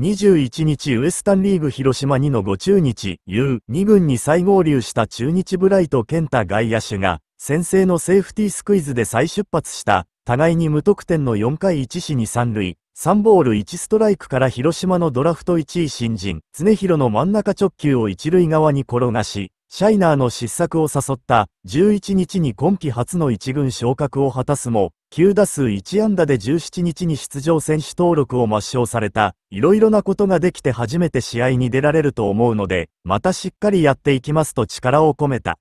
21日ウエスタンリーグ広島2の5中日 U2 軍に再合流した中日ブライト健太外野手が先制のセーフティースクイズで再出発した互いに無得点の4回1死に3塁3ボール1ストライクから広島のドラフト1位新人、常広の真ん中直球を一塁側に転がし、シャイナーの失策を誘った11日に今季初の1軍昇格を果たすも、9打数1安打で17日に出場選手登録を抹消された、いろいろなことができて初めて試合に出られると思うので、またしっかりやっていきますと力を込めた。